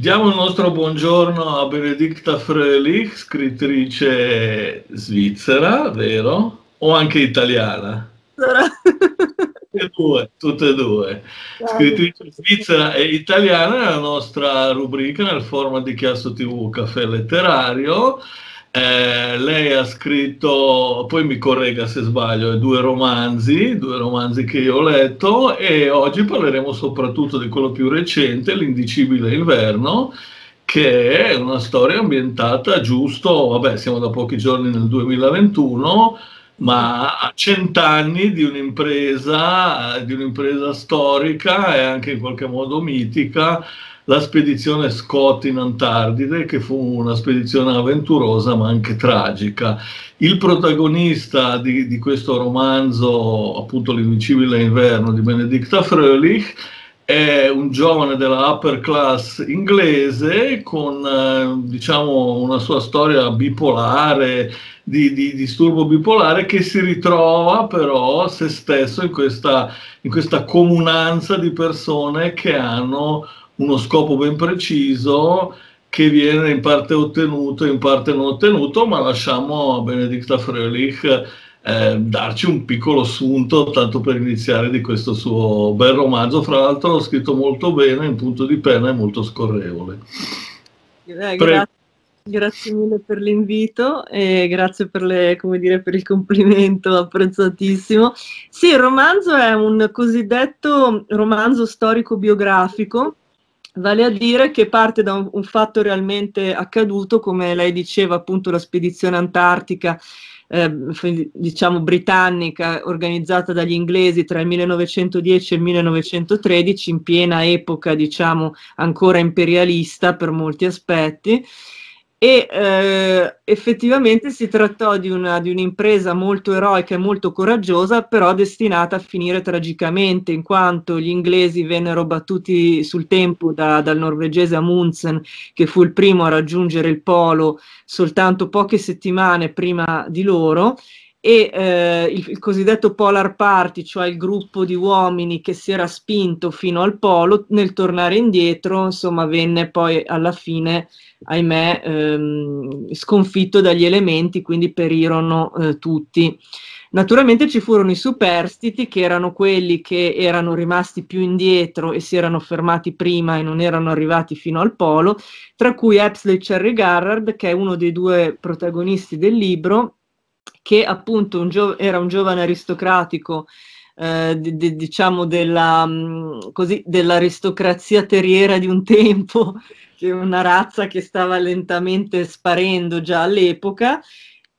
Diamo il nostro buongiorno a Benedicta Frölich, scrittrice svizzera, vero? O anche italiana? tutte e due, tutte e due. Scrittrice svizzera e italiana nella nostra rubrica nel format di Chiasso TV Caffè Letterario eh, lei ha scritto, poi mi corregga se sbaglio, eh, due romanzi, due romanzi che io ho letto e oggi parleremo soprattutto di quello più recente, L'indicibile inverno, che è una storia ambientata giusto, vabbè, siamo da pochi giorni nel 2021, ma a cent'anni di un'impresa, di un'impresa storica e anche in qualche modo mitica la spedizione Scott in Antartide, che fu una spedizione avventurosa ma anche tragica. Il protagonista di, di questo romanzo, appunto L'invincibile inverno di Benedicta Fröhlich, è un giovane della upper class inglese con eh, diciamo una sua storia bipolare, di, di, disturbo bipolare che si ritrova però se stesso in questa, in questa comunanza di persone che hanno uno scopo ben preciso che viene in parte ottenuto, in parte non ottenuto, ma lasciamo a Benedicta Frölich eh, darci un piccolo assunto, tanto per iniziare, di questo suo bel romanzo. Fra l'altro l'ho scritto molto bene, in punto di penna è molto scorrevole. Eh, grazie, grazie, mille per l'invito e grazie per, le, dire, per il complimento apprezzatissimo. Sì, il romanzo è un cosiddetto romanzo storico-biografico Vale a dire che parte da un, un, fatto realmente accaduto, come lei diceva, appunto la spedizione antartica, eh, diciamo britannica, organizzata dagli inglesi tra il 1910 e il 1913, in piena epoca, diciamo, ancora imperialista per molti aspetti e eh, effettivamente si trattò di, una, di, un'impresa molto eroica e molto coraggiosa, però destinata a finire tragicamente, in quanto gli inglesi vennero battuti sul tempo da, dal norvegese Amundsen, che fu il primo a raggiungere il polo soltanto poche settimane prima di loro, e eh, il, il, cosiddetto Polar Party, cioè il gruppo di uomini che si era spinto fino al polo, nel tornare indietro, insomma, venne poi alla fine, ahimè, ehm, sconfitto dagli elementi, quindi perirono eh, tutti. Naturalmente ci furono i superstiti che erano quelli che erano rimasti più indietro e si erano fermati prima e non erano arrivati fino al polo, tra cui Epsley Cherry Garrard, che è uno dei due protagonisti del libro che appunto un gio- era un giovane aristocratico, eh, di, di, diciamo della, così, dell'aristocrazia terriera di un tempo, che è una razza che stava lentamente sparendo già all'epoca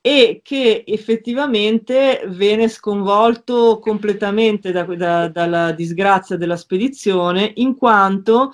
e che effettivamente venne sconvolto completamente da, da, dalla disgrazia della spedizione in quanto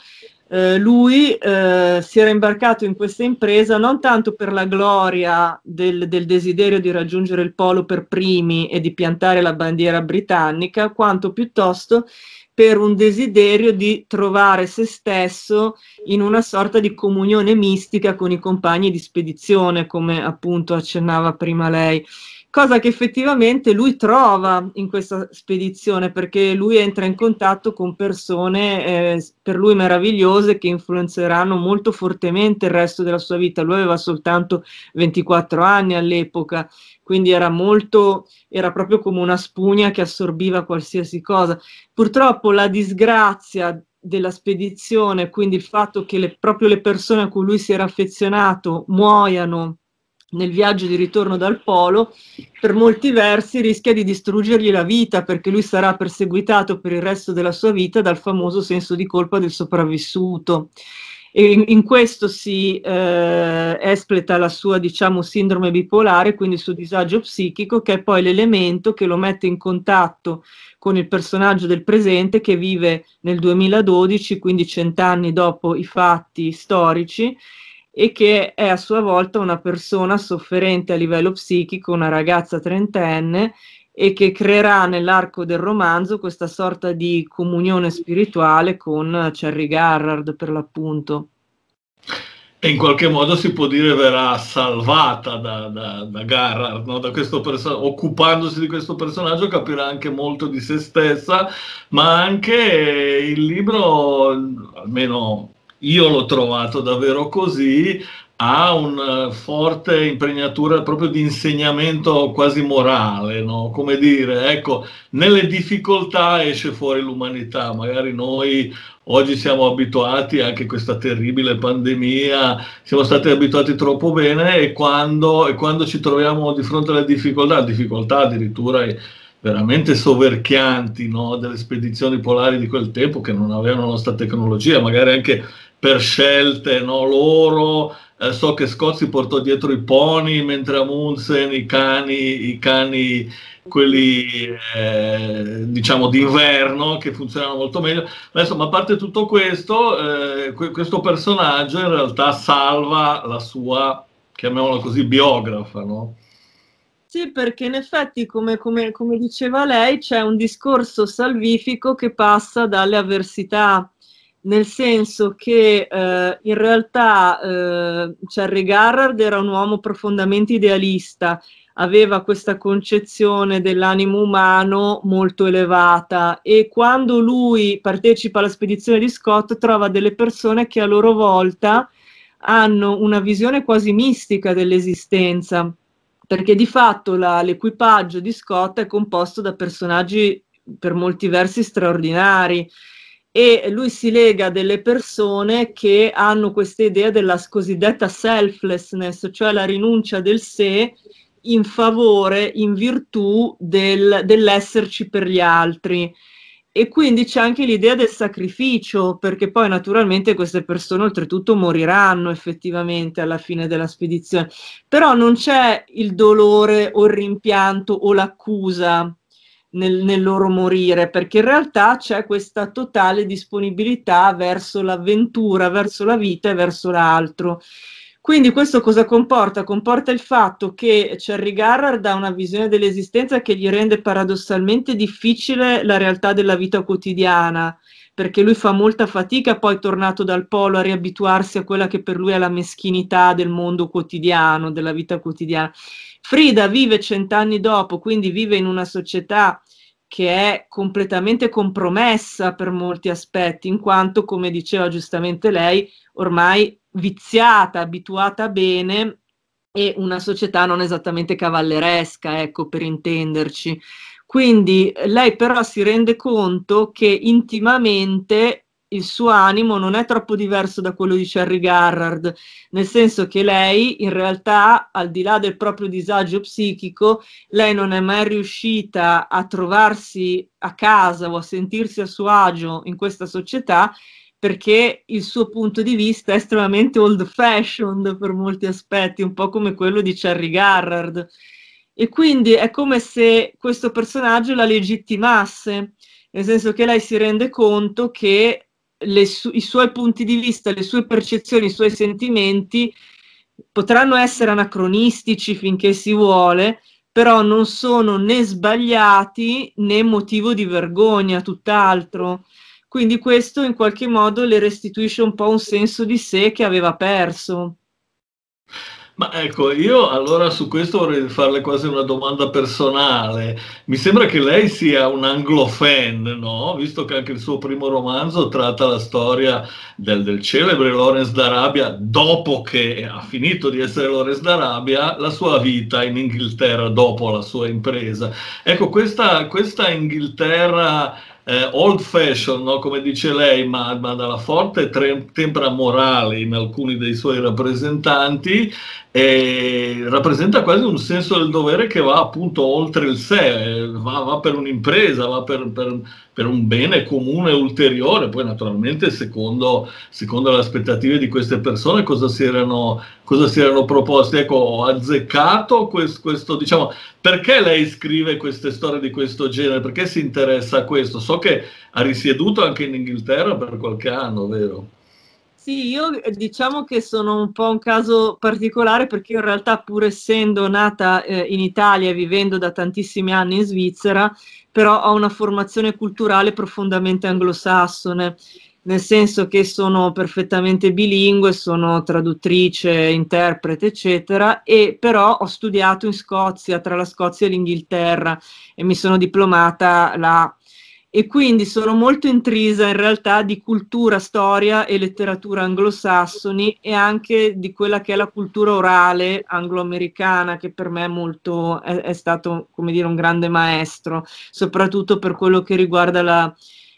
eh, lui eh, si era imbarcato in questa impresa non tanto per la gloria del, del, desiderio di raggiungere il polo per primi e di piantare la bandiera britannica, quanto piuttosto per un desiderio di trovare se stesso in una sorta di comunione mistica con i compagni di spedizione, come appunto accennava prima lei cosa che effettivamente lui trova in questa spedizione perché lui entra in contatto con persone eh, per lui meravigliose che influenzeranno molto fortemente il resto della sua vita. Lui aveva soltanto 24 anni all'epoca, quindi era molto, era proprio come una spugna che assorbiva qualsiasi cosa. Purtroppo la disgrazia della spedizione, quindi il fatto che le, proprio le persone a cui lui si era affezionato muoiano nel viaggio di ritorno dal polo, per molti versi rischia di distruggergli la vita perché lui sarà perseguitato per il resto della sua vita dal famoso senso di colpa del sopravvissuto. E in, in questo si eh, espleta la sua, diciamo, sindrome bipolare, quindi il suo disagio psichico, che è poi l'elemento che lo mette in contatto con il personaggio del presente che vive nel 2012, quindi cent'anni dopo i fatti storici, e che è a sua volta una persona sofferente a livello psichico, una ragazza trentenne e che creerà nell'arco del romanzo questa sorta di comunione spirituale con Cherry Garrard per l'appunto. E in qualche modo si può dire verrà salvata da, da, da Garrard, no? da perso- occupandosi di questo personaggio capirà anche molto di se stessa, ma anche il libro, almeno io l'ho trovato davvero così, ha una eh, forte impregnatura proprio di insegnamento quasi morale, no? come dire, ecco, nelle difficoltà esce fuori l'umanità, magari noi oggi siamo abituati anche a questa terribile pandemia, siamo stati abituati troppo bene e quando, e quando ci troviamo di fronte alle difficoltà, difficoltà addirittura veramente soverchianti no? delle spedizioni polari di quel tempo che non avevano la nostra tecnologia, magari anche per scelte no? loro. Eh, so che Scozzi portò dietro i pony, mentre Amundsen i cani, i cani quelli eh, diciamo d'inverno che funzionano molto meglio. Ma insomma, a parte tutto questo, eh, questo personaggio in realtà salva la sua, chiamiamola così, biografa, no? Sì, perché in effetti, come, come, come diceva lei, c'è un discorso salvifico che passa dalle avversità nel senso che eh, in realtà eh, Charlie Garrard era un uomo profondamente idealista, aveva questa concezione dell'animo umano molto elevata e quando lui partecipa alla spedizione di Scott trova delle persone che a loro volta hanno una visione quasi mistica dell'esistenza, perché di fatto la, l'equipaggio di Scott è composto da personaggi per molti versi straordinari e lui si lega a delle persone che hanno questa idea della cosiddetta selflessness, cioè la rinuncia del sé in favore, in virtù del, dell'esserci per gli altri. E quindi c'è anche l'idea del sacrificio, perché poi naturalmente queste persone oltretutto moriranno effettivamente alla fine della spedizione. Però non c'è il dolore o il rimpianto o l'accusa nel, nel loro morire, perché in realtà c'è questa totale disponibilità verso l'avventura, verso la vita e verso l'altro. Quindi questo cosa comporta? Comporta il fatto che Cherry Garrard ha una visione dell'esistenza che gli rende paradossalmente difficile la realtà della vita quotidiana, perché lui fa molta fatica poi tornato dal polo a riabituarsi a quella che per lui è la meschinità del mondo quotidiano, della vita quotidiana. Frida vive cent'anni dopo, quindi vive in una società che è completamente compromessa per molti aspetti, in quanto, come diceva giustamente lei, ormai viziata, abituata bene e una società non esattamente cavalleresca, ecco, per intenderci. Quindi lei però si rende conto che intimamente il suo animo non è troppo diverso da quello di Sherry Garrard, nel senso che lei in realtà, al di là del proprio disagio psichico, lei non è mai riuscita a trovarsi a casa o a sentirsi a suo agio in questa società perché il suo punto di vista è estremamente old fashioned per molti aspetti, un po' come quello di Sherry Garrard. E quindi è come se questo personaggio la legittimasse, nel senso che lei si rende conto che su- i suoi punti di vista, le sue percezioni, i suoi sentimenti potranno essere anacronistici finché si vuole, però non sono né sbagliati né motivo di vergogna, tutt'altro. Quindi questo in qualche modo le restituisce un po' un senso di sé che aveva perso. Ma ecco, io allora su questo vorrei farle quasi una domanda personale. Mi sembra che lei sia un anglofan, no? Visto che anche il suo primo romanzo tratta la storia del, del celebre Lawrence d'Arabia, dopo che ha finito di essere Lawrence d'Arabia, la sua vita in Inghilterra dopo la sua impresa. Ecco, questa, questa Inghilterra eh, old fashion, no? come dice lei, ma, ma dalla forte tre- tempra morale in alcuni dei suoi rappresentanti, eh, rappresenta quasi un senso del dovere che va appunto oltre il sé, eh, va, va, per un'impresa, va per, per per un bene comune ulteriore, poi naturalmente secondo, secondo le aspettative di queste persone cosa si erano, cosa si erano proposte. Ecco, ho azzeccato questo, questo, diciamo, perché lei scrive queste storie di questo genere? Perché si interessa a questo? So che ha risieduto anche in Inghilterra per qualche anno, vero? Sì, io eh, diciamo che sono un po' un caso particolare perché io in realtà pur essendo nata eh, in Italia e vivendo da tantissimi anni in Svizzera, però ho una formazione culturale profondamente anglosassone, nel senso che sono perfettamente bilingue, sono traduttrice, interprete, eccetera, e però ho studiato in Scozia, tra la Scozia e l'Inghilterra e mi sono diplomata là e quindi sono molto intrisa in realtà di cultura, storia e letteratura anglosassoni e anche di quella che è la cultura orale angloamericana che per me molto è, è stato come dire un grande maestro, soprattutto per quello che riguarda la,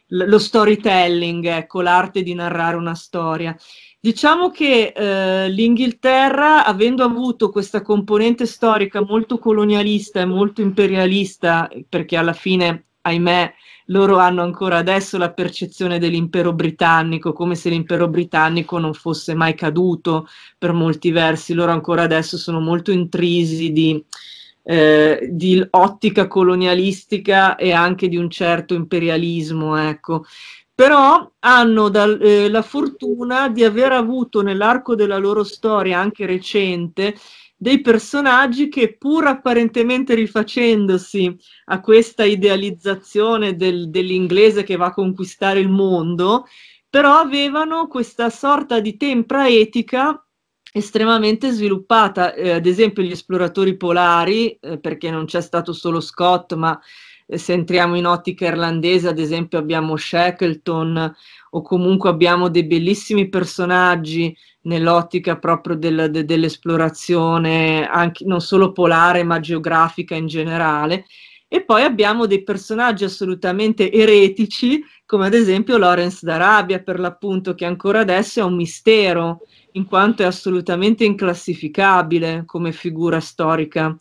lo storytelling, ecco, l'arte di narrare una storia. Diciamo che eh, l'Inghilterra, avendo avuto questa componente storica molto colonialista e molto imperialista, perché alla fine, ahimè, loro hanno ancora adesso la percezione dell'impero britannico, come se l'impero britannico non fosse mai caduto per molti versi, loro ancora adesso sono molto intrisi di, eh, di ottica colonialistica e anche di un certo imperialismo, ecco. Però hanno dal, eh, la fortuna di aver avuto nell'arco della loro storia, anche recente, dei personaggi che pur apparentemente rifacendosi a questa idealizzazione del, dell'inglese che va a conquistare il mondo, però avevano questa sorta di tempra etica estremamente sviluppata, eh, ad esempio gli esploratori polari, eh, perché non c'è stato solo Scott, ma eh, se entriamo in ottica irlandese, ad esempio abbiamo Shackleton, o comunque abbiamo dei bellissimi personaggi nell'ottica proprio del, de, dell'esplorazione, anche, non solo polare ma geografica in generale. E poi abbiamo dei personaggi assolutamente eretici, come ad esempio Lawrence d'Arabia, per l'appunto, che ancora adesso è un mistero, in quanto è assolutamente inclassificabile come figura storica.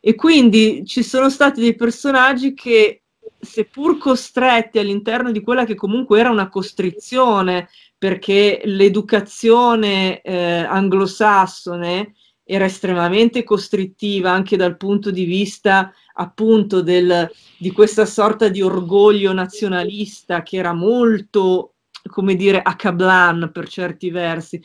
E quindi ci sono stati dei personaggi che seppur costretti all'interno di quella che comunque era una costrizione, perché l'educazione eh, anglosassone era estremamente costrittiva anche dal punto di vista appunto del, di questa sorta di orgoglio nazionalista che era molto, come dire, a per certi versi.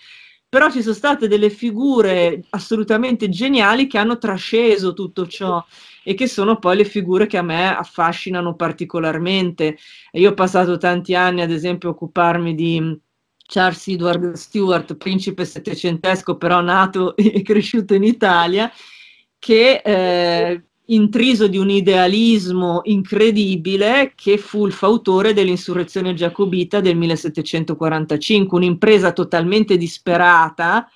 Però ci sono state delle figure assolutamente geniali che hanno trasceso tutto ciò e che sono poi le figure che a me affascinano particolarmente. Io ho passato tanti anni, ad esempio, a occuparmi di... Mm, Charles Edward Stuart, principe settecentesco però nato e cresciuto in Italia, che eh, intriso di un idealismo incredibile che fu il fautore dell'insurrezione giacobita del 1745, un'impresa totalmente disperata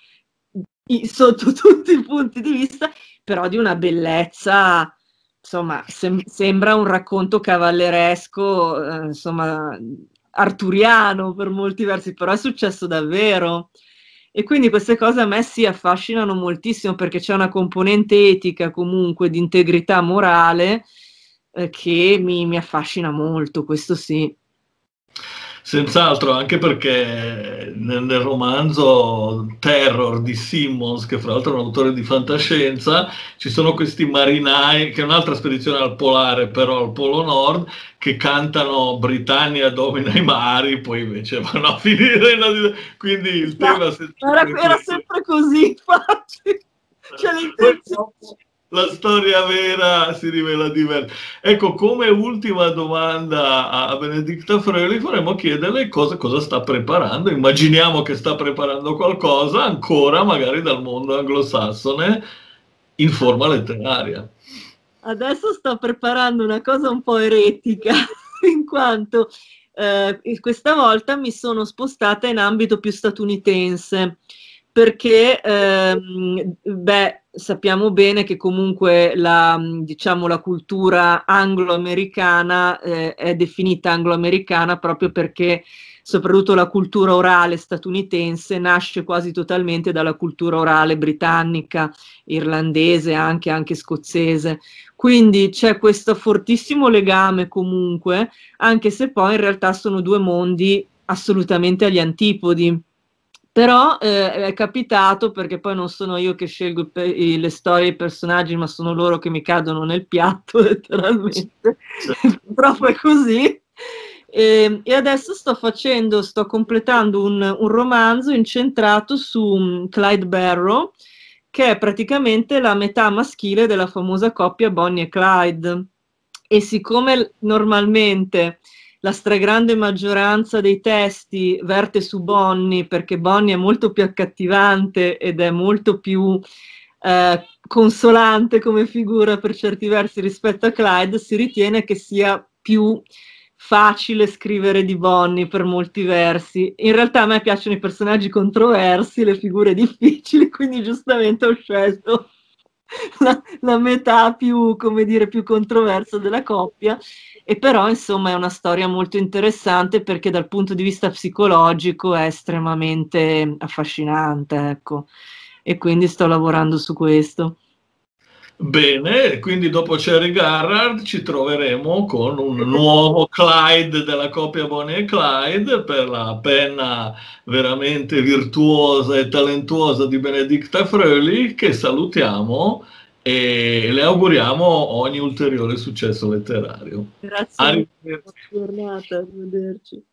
sotto tutti i punti di vista però di una bellezza, insomma, sem- sembra un racconto cavalleresco, eh, insomma, arturiano per molti versi, però è successo davvero. E quindi queste cose a me si affascinano moltissimo perché c'è una componente etica comunque di integrità morale eh, che mi, mi affascina molto, questo sì. Senz'altro, anche perché nel, nel, romanzo Terror di Simmons, che fra l'altro è un autore di fantascienza, ci sono questi marinai, che è un'altra spedizione al polare, però al Polo Nord, che cantano Britannia domina i mari, poi invece vanno a finire. In... Quindi il tema... No, sempre era, era sempre così, infatti. C'è l'intenzione la storia vera si rivela diversa. Ecco, come ultima domanda a Benedicta Freli vorremmo chiederle cosa, cosa, sta preparando. Immaginiamo che sta preparando qualcosa ancora, magari dal mondo anglosassone, in forma letteraria. Adesso sta preparando una cosa un po' eretica, in quanto eh, questa volta mi sono spostata in ambito più statunitense perché ehm, beh, sappiamo bene che comunque la, diciamo, la cultura anglo-americana eh, è definita anglo-americana proprio perché soprattutto la cultura orale statunitense nasce quasi totalmente dalla cultura orale britannica, irlandese, anche, anche scozzese. Quindi c'è questo fortissimo legame comunque, anche se poi in realtà sono due mondi assolutamente agli antipodi però eh, è capitato perché poi non sono io che scelgo pe- le storie e i personaggi ma sono loro che mi cadono nel piatto letteralmente sì. purtroppo è così e, ehm, e, adesso sto facendo sto completando un, un romanzo incentrato su um, Clyde Barrow che è praticamente la metà maschile della famosa coppia Bonnie e Clyde e siccome normalmente la stragrande maggioranza dei testi verte su Bonnie perché Bonnie è molto più accattivante ed è molto più eh, consolante come figura per certi versi rispetto a Clyde, si ritiene che sia più facile scrivere di Bonnie per molti versi. In realtà a me piacciono i personaggi controversi, le figure difficili, quindi giustamente ho scelto la, la metà più, come dire, più controversa della coppia e però insomma è una storia molto interessante perché dal punto di vista psicologico è estremamente affascinante, ecco, e quindi sto lavorando su questo. Bene, quindi dopo Cherry Garrard ci troveremo con un nuovo Clyde della coppia Bonnie e Clyde per la penna veramente virtuosa e talentuosa di Benedicta Fröli che salutiamo e le auguriamo ogni ulteriore successo letterario. Grazie. Buona giornata, arrivederci.